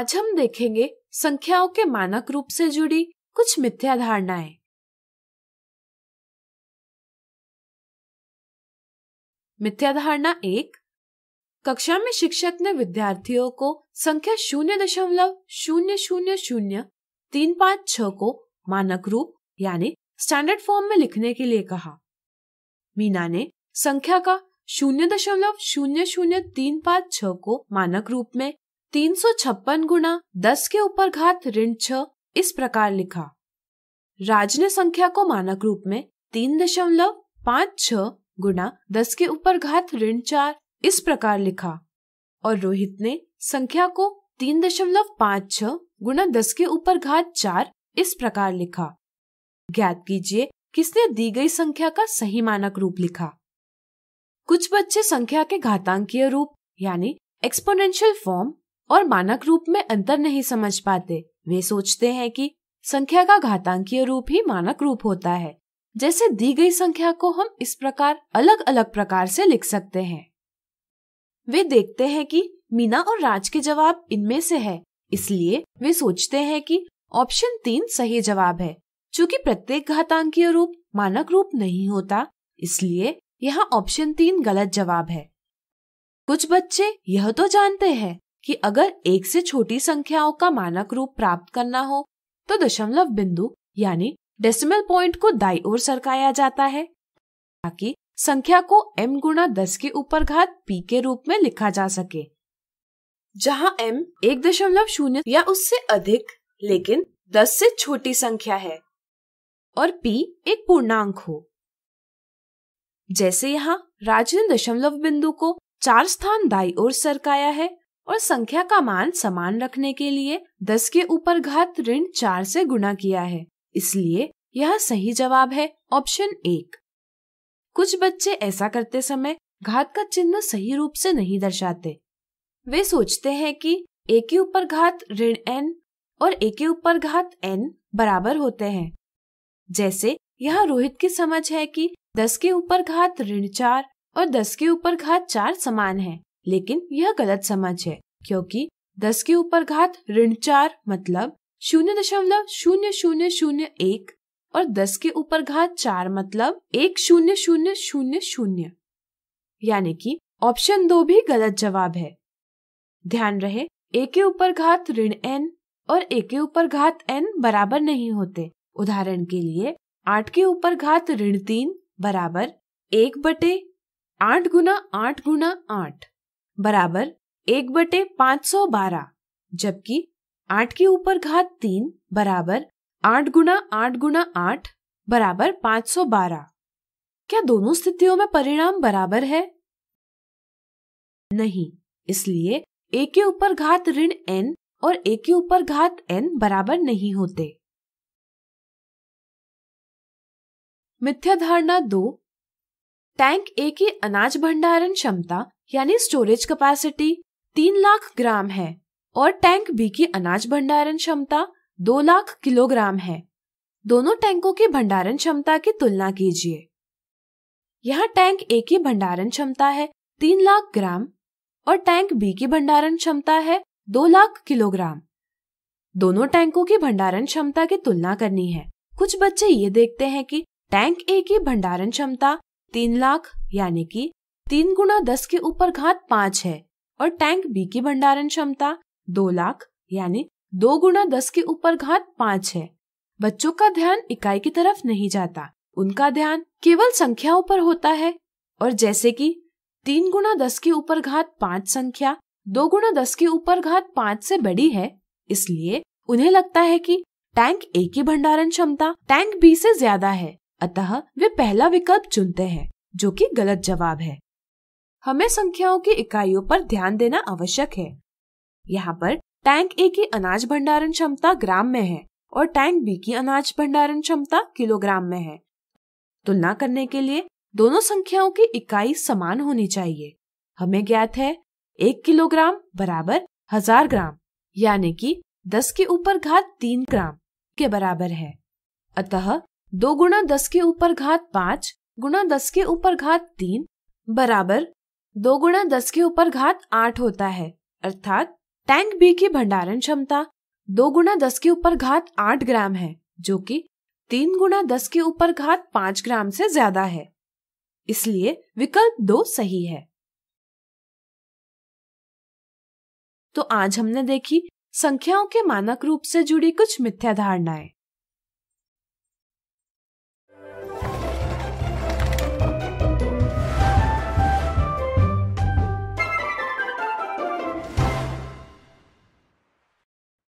आज हम देखेंगे संख्याओं के मानक रूप से जुड़ी कुछ मिथ्या धारणाएं मिथ्या धारणा एक कक्षा में शिक्षक ने विद्यार्थियों को संख्या शून्य दशमलव शून्य शून्य शून्य तीन पांच छ को मानक रूप यानी स्टैंडर्ड फॉर्म में लिखने के लिए कहा मीना ने संख्या का शून्य दशमलव शून्य शून्य तीन पांच छ को मानक रूप में तीन सौ छप्पन गुना दस के ऊपर घात ऋण छ इस प्रकार लिखा राज ने संख्या को मानक रूप में तीन दशमलव पांच छ गुना दस के ऊपर घात ऋण चार इस प्रकार लिखा और रोहित ने संख्या को तीन दशमलव पांच छ गुना दस के ऊपर घात चार इस प्रकार लिखा ज्ञात कीजिए किसने दी गई संख्या का सही मानक रूप लिखा कुछ बच्चे संख्या के घातांकीय रूप यानी एक्सपोनेंशियल फॉर्म और मानक रूप में अंतर नहीं समझ पाते वे सोचते हैं कि संख्या का घातांकीय रूप ही मानक रूप होता है जैसे दी गई संख्या को हम इस प्रकार अलग अलग प्रकार से लिख सकते हैं वे देखते हैं कि मीना और राज के जवाब इनमें से है इसलिए वे सोचते हैं कि ऑप्शन तीन सही जवाब है चूंकि प्रत्येक घातांकीय रूप मानक रूप नहीं होता इसलिए यहाँ ऑप्शन तीन गलत जवाब है कुछ बच्चे यह तो जानते हैं कि अगर एक से छोटी संख्याओं का मानक रूप प्राप्त करना हो तो दशमलव बिंदु यानी डेसिमल पॉइंट को दाई ओर सरकाया जाता है ताकि संख्या को m गुणा दस के ऊपर घात p के रूप में लिखा जा सके जहां m एक दशमलव शून्य या उससे अधिक लेकिन दस से छोटी संख्या है और p एक पूर्णांक हो जैसे यहाँ राज ने दशमलव बिंदु को चार स्थान दाई ओर सरकाया है और संख्या का मान समान रखने के लिए दस के ऊपर घात ऋण चार से गुना किया है इसलिए यह सही जवाब है ऑप्शन एक कुछ बच्चे ऐसा करते समय घात का चिन्ह सही रूप से नहीं दर्शाते वे सोचते हैं कि ए के ऊपर घात ऋण एन और ए के ऊपर घात एन बराबर होते हैं जैसे यह रोहित की समझ है कि दस के ऊपर घात ऋण चार और दस के ऊपर घात चार समान है लेकिन यह गलत समझ है क्योंकि दस के ऊपर घात ऋण चार मतलब शून्य दशमलव शून्य शून्य शून्य एक और दस के ऊपर घात चार मतलब एक शून्य शून्य शून्य शून्य यानी कि ऑप्शन दो भी गलत जवाब है ध्यान रहे ए के ऊपर घात ऋण एन और ए के ऊपर घात एन बराबर नहीं होते उदाहरण के लिए आठ के ऊपर घात ऋण तीन बराबर एक बटे आठ गुना आठ गुना आठ बराबर एक बटे पाँच सौ बारह जबकि आठ के ऊपर घात तीन बराबर आठ गुना आठ गुना आठ बराबर पाँच सौ बारह क्या दोनों स्थितियों में परिणाम बराबर है नहीं इसलिए ए के ऊपर घात ऋण एन और ए के ऊपर घात एन बराबर नहीं होते मिथ्या धारणा दो टैंक ए की अनाज भंडारण क्षमता यानी स्टोरेज कैपेसिटी तीन लाख ग्राम है और टैंक बी की अनाज भंडारण क्षमता दो लाख किलोग्राम है दोनों टैंकों की भंडारण क्षमता की तुलना कीजिए यहाँ टैंक ए की भंडारण क्षमता है तीन लाख ग्राम और टैंक बी की भंडारण क्षमता है दो लाख किलोग्राम दोनों टैंकों की भंडारण क्षमता की तुलना करनी है कुछ बच्चे ये देखते हैं कि टैंक ए की भंडारण क्षमता तीन लाख यानी कि तीन गुना दस के ऊपर घात पाँच है और टैंक बी की भंडारण क्षमता दो लाख यानी दो गुना दस के ऊपर घात पाँच है बच्चों का ध्यान इकाई की तरफ नहीं जाता उनका ध्यान केवल संख्याओं पर होता है और जैसे कि तीन गुना दस के ऊपर घात पाँच संख्या दो गुना दस के ऊपर घात पाँच से बड़ी है इसलिए उन्हें लगता है कि टैंक ए की भंडारण क्षमता टैंक बी से ज्यादा है अतः वे पहला विकल्प चुनते हैं जो कि गलत जवाब है हमें संख्याओं की इकाइयों पर ध्यान देना आवश्यक है यहाँ पर टैंक ए की अनाज भंडारण क्षमता ग्राम में है और टैंक बी की अनाज भंडारण क्षमता किलोग्राम में है तुलना करने के लिए दोनों संख्याओं की इकाई समान होनी चाहिए हमें ज्ञात है एक किलोग्राम बराबर हजार ग्राम यानी कि दस के ऊपर घात तीन ग्राम के बराबर है अतः दो गुणा दस के ऊपर घात पाँच गुणा दस के ऊपर घात तीन बराबर दो गुणा दस के ऊपर घात आठ होता है अर्थात टैंक बी की भंडारण क्षमता दो गुणा दस के ऊपर घात आठ ग्राम है जो कि तीन गुणा दस के ऊपर घात पांच ग्राम से ज्यादा है इसलिए विकल्प दो सही है तो आज हमने देखी संख्याओं के मानक रूप से जुड़ी कुछ मिथ्या धारणाएं